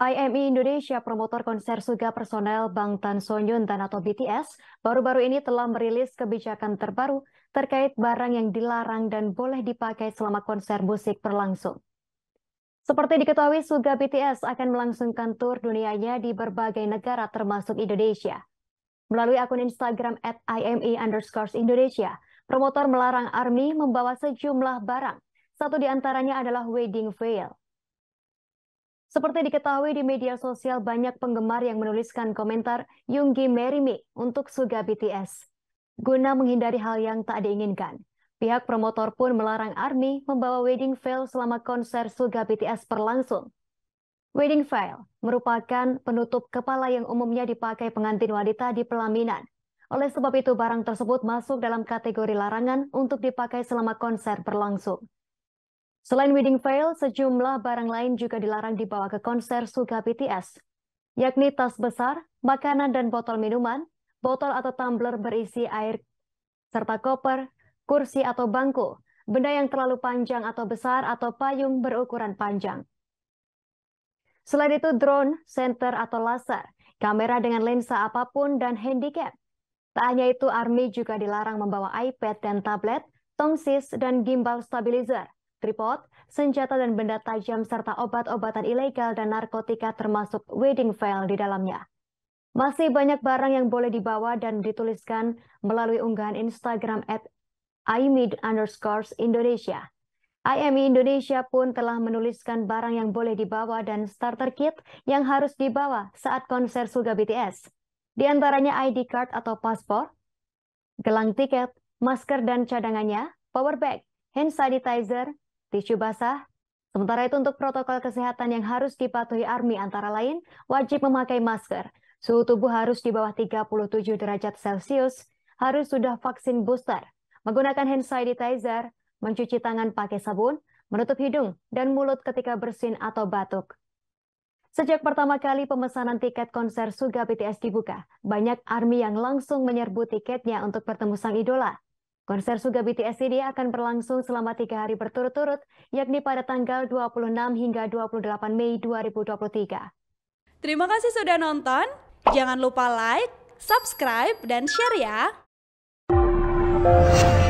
IME Indonesia, promotor konser Suga personel Bang Tan dan atau BTS, baru-baru ini telah merilis kebijakan terbaru terkait barang yang dilarang dan boleh dipakai selama konser musik berlangsung. Seperti diketahui, Suga BTS akan melangsungkan tur dunianya di berbagai negara termasuk Indonesia. Melalui akun Instagram at IME underscores Indonesia, promotor melarang ARMY membawa sejumlah barang. Satu di antaranya adalah wedding veil. Seperti diketahui di media sosial banyak penggemar yang menuliskan komentar Yunggi Marry Me untuk Suga BTS. Guna menghindari hal yang tak diinginkan, pihak promotor pun melarang ARMY membawa wedding veil selama konser Suga BTS berlangsung. Wedding veil merupakan penutup kepala yang umumnya dipakai pengantin wanita di pelaminan. Oleh sebab itu, barang tersebut masuk dalam kategori larangan untuk dipakai selama konser berlangsung. Selain Wedding Veil, sejumlah barang lain juga dilarang dibawa ke konser Suga BTS, yakni tas besar, makanan dan botol minuman, botol atau tumbler berisi air, serta koper, kursi atau bangku, benda yang terlalu panjang atau besar atau payung berukuran panjang. Selain itu drone, senter atau laser, kamera dengan lensa apapun dan handicap. Tak hanya itu, ARMY juga dilarang membawa iPad dan tablet, tongsis, dan gimbal stabilizer tripod, senjata dan benda tajam serta obat-obatan ilegal dan narkotika termasuk wedding veil di dalamnya. Masih banyak barang yang boleh dibawa dan dituliskan melalui unggahan Instagram at IMID underscores Indonesia. IMI Indonesia pun telah menuliskan barang yang boleh dibawa dan starter kit yang harus dibawa saat konser Suga BTS. Di antaranya ID card atau paspor, gelang tiket, masker dan cadangannya, power bag, hand sanitizer, tisu basah. Sementara itu untuk protokol kesehatan yang harus dipatuhi ARMY antara lain, wajib memakai masker, suhu tubuh harus di bawah 37 derajat Celcius, harus sudah vaksin booster, menggunakan hand sanitizer, mencuci tangan pakai sabun, menutup hidung dan mulut ketika bersin atau batuk. Sejak pertama kali pemesanan tiket konser Suga BTS dibuka, banyak ARMY yang langsung menyerbu tiketnya untuk bertemu sang idola. Konser Suga BTS ini akan berlangsung selama tiga hari berturut-turut, yakni pada tanggal 26 hingga 28 Mei 2023. Terima kasih sudah nonton. Jangan lupa like, subscribe, dan share ya.